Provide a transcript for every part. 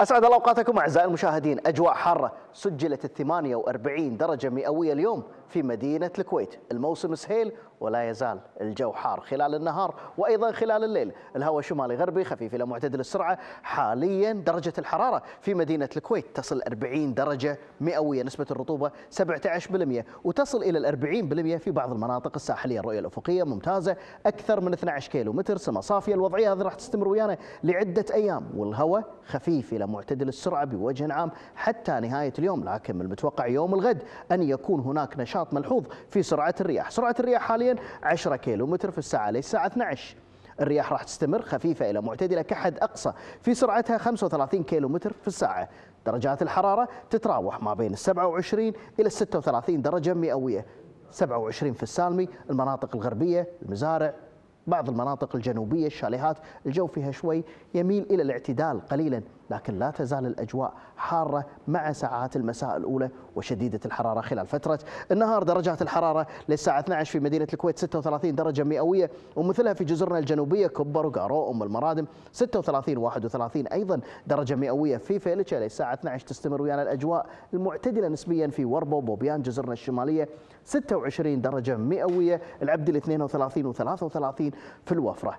أسعد الله أوقاتكم أعزائي المشاهدين أجواء حارة سجلت 48 درجة مئوية اليوم في مدينة الكويت الموسم سهيل ولا يزال الجو حار خلال النهار وأيضا خلال الليل الهواء شمالي غربي خفيف إلى معتدل السرعة حاليا درجة الحرارة في مدينة الكويت تصل 40 درجة مئوية نسبة الرطوبة 17% وتصل إلى ال 40% في بعض المناطق الساحلية الرؤية الأفقية ممتازة أكثر من 12 كيلو متر سما صافية الوضعية هذه راح تستمر ويانا لعدة أيام والهواء خفيف إلى معتدل السرعة بوجه عام حتى نهاية اليوم لكن من المتوقع يوم الغد أن يكون هناك نشاط نشاط ملحوظ في سرعة الرياح سرعة الرياح حاليا 10 متر في الساعة للساعة 12 الرياح راح تستمر خفيفة إلى معتدلة كحد أقصى في سرعتها 35 متر في الساعة درجات الحرارة تتراوح ما بين 27 إلى 36 درجة مئوية 27 في السالمي المناطق الغربية المزارع بعض المناطق الجنوبية الشاليهات الجو فيها شوي يميل إلى الاعتدال قليلاً لكن لا تزال الأجواء حارة مع ساعات المساء الأولى وشديدة الحرارة خلال فترة النهار درجات الحرارة للساعة 12 في مدينة الكويت 36 درجة مئوية ومثلها في جزرنا الجنوبية كبر وقارو أم المرادم 36 31 أيضا درجة مئوية في فيلتشا للساعة 12 تستمر ويانا الأجواء المعتدلة نسبيا في وربو وبوبيان جزرنا الشمالية 26 درجة مئوية العبد 32 و33 في الوفرة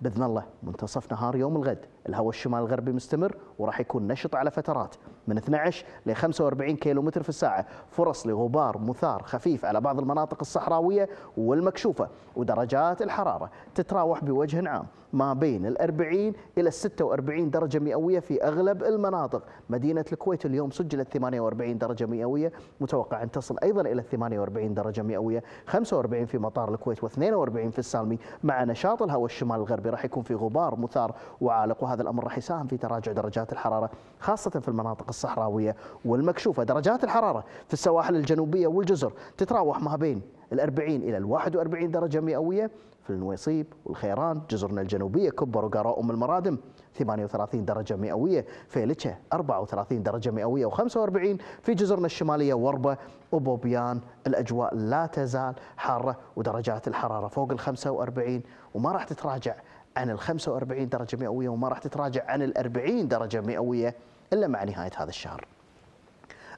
باذن الله منتصف نهار يوم الغد الهواء الشمال الغربي مستمر وراح يكون نشط على فترات من 12 ل 45 متر في الساعه فرص لغبار مثار خفيف على بعض المناطق الصحراويه والمكشوفه ودرجات الحراره تتراوح بوجه عام ما بين ال 40 الى ال 46 درجه مئويه في اغلب المناطق مدينه الكويت اليوم سجلت 48 درجه مئويه متوقع ان تصل ايضا الى 48 درجه مئويه 45 في مطار الكويت و42 في السالمي مع نشاط الهواء الشمال الغربي راح يكون في غبار مثار وعالق وهذا الامر راح يساهم في تراجع درجات الحراره خاصه في المناطق الصحراويه والمكشوفه درجات الحراره في السواحل الجنوبيه والجزر تتراوح ما بين الأربعين إلى الواحد وأربعين درجة مئوية في النويصيب والخيران جزرنا الجنوبية كبر وقراء أم المرادم 38 درجة مئوية في لتشة 34 درجة مئوية و45 في جزرنا الشمالية وربة وبوبيان الأجواء لا تزال حارة ودرجات الحرارة فوق ال 45 وما راح تتراجع عن ال 45 درجة مئوية وما راح تتراجع عن ال 40 درجة مئوية إلا مع نهاية هذا الشهر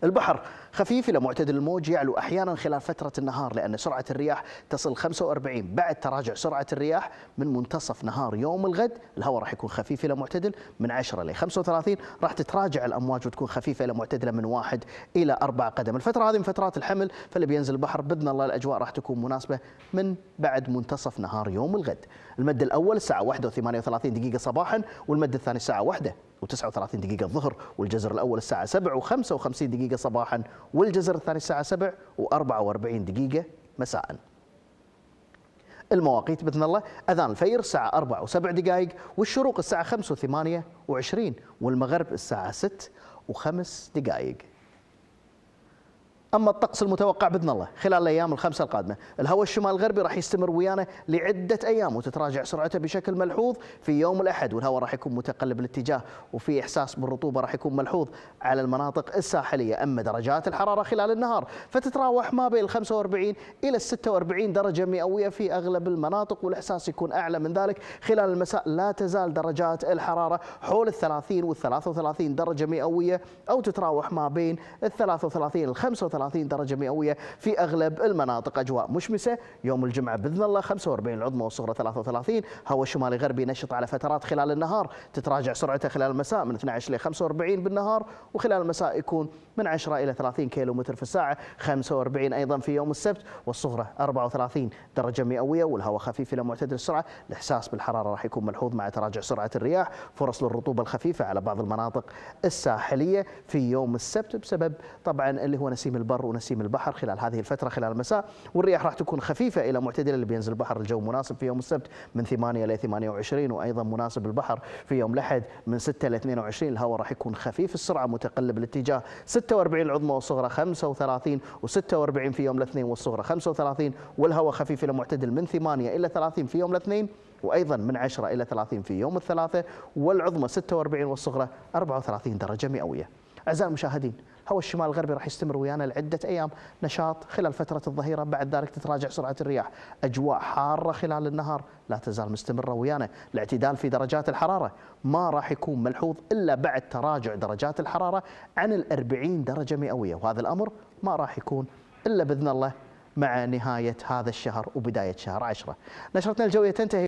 البحر خفيف إلى معتدل الموج يعلو أحيانا خلال فترة النهار لأن سرعة الرياح تصل 45 بعد تراجع سرعة الرياح من منتصف نهار يوم الغد الهواء راح يكون خفيف إلى معتدل من 10 إلى 35 راح تتراجع الأمواج وتكون خفيفة إلى معتدلة من 1 إلى 4 قدم الفترة هذه من فترات الحمل فاللي بينزل البحر بإذن الله الأجواء راح تكون مناسبة من بعد منتصف نهار يوم الغد المد الأول الساعة 1 و38 دقيقة صباحا والمد الثاني الساعة 1 و39 دقيقة الظهر والجزر الأول الساعة 7 و55 دقيقة دقيقة صباحا والجزر الثاني الساعة 7 و44 دقيقة مساء المواقيت باذن الله اذان الفير الساعه 4 و7 دقائق والشروق الساعه 5 و28 والمغرب الساعه 6 و5 دقائق اما الطقس المتوقع باذن الله خلال الايام الخمسه القادمه، الهواء الشمال الغربي راح يستمر ويانا لعده ايام وتتراجع سرعته بشكل ملحوظ في يوم الاحد والهواء راح يكون متقلب الاتجاه وفي احساس بالرطوبه راح يكون ملحوظ على المناطق الساحليه، اما درجات الحراره خلال النهار فتتراوح ما بين 45 الى 46 درجه مئويه في اغلب المناطق والاحساس يكون اعلى من ذلك، خلال المساء لا تزال درجات الحراره حول ال 30 وال 33 درجه مئويه او تتراوح ما بين ال 33 ال 35 30 درجة مئوية في أغلب المناطق أجواء مشمسة يوم الجمعة بإذن الله 45 العظمى والصغرى 33 هواء شمالي غربي نشط على فترات خلال النهار تتراجع سرعته خلال المساء من 12 إلى 45 بالنهار وخلال المساء يكون من 10 إلى 30 كيلو متر في الساعة 45 أيضا في يوم السبت والصغرى 34 درجة مئوية والهواء خفيف إلى معتدل السرعة الإحساس بالحرارة راح يكون ملحوظ مع تراجع سرعة الرياح فرص للرطوبة الخفيفة على بعض المناطق الساحلية في يوم السبت بسبب طبعا اللي هو نسيم البر ونسيم البحر خلال هذه الفترة خلال المساء والرياح راح تكون خفيفة إلى معتدلة اللي بينزل البحر الجو مناسب في يوم السبت من 8 إلى 28 وأيضا مناسب البحر في يوم الأحد من 6 إلى 22 الهواء راح يكون خفيف السرعة متقلب الاتجاه 6 46 العظمى والصغرى 35 و46 في يوم الاثنين والصغرى 35 والهواء خفيف إلى معتدل من 8 إلى 30 في يوم الاثنين وأيضا من 10 إلى 30 في يوم الثلاثاء والعظمى 46 والصغرى 34 درجة مئوية أعزائي المشاهدين هو الشمال الغربي راح يستمر ويانا لعدة أيام نشاط خلال فترة الظهيرة بعد ذلك تتراجع سرعة الرياح أجواء حارة خلال النهار لا تزال مستمرة ويانا الاعتدال في درجات الحرارة ما راح يكون ملحوظ إلا بعد تراجع درجات الحرارة عن الأربعين درجة مئوية وهذا الأمر ما راح يكون إلا بإذن الله مع نهاية هذا الشهر وبداية شهر عشرة نشرتنا الجوية تنتهي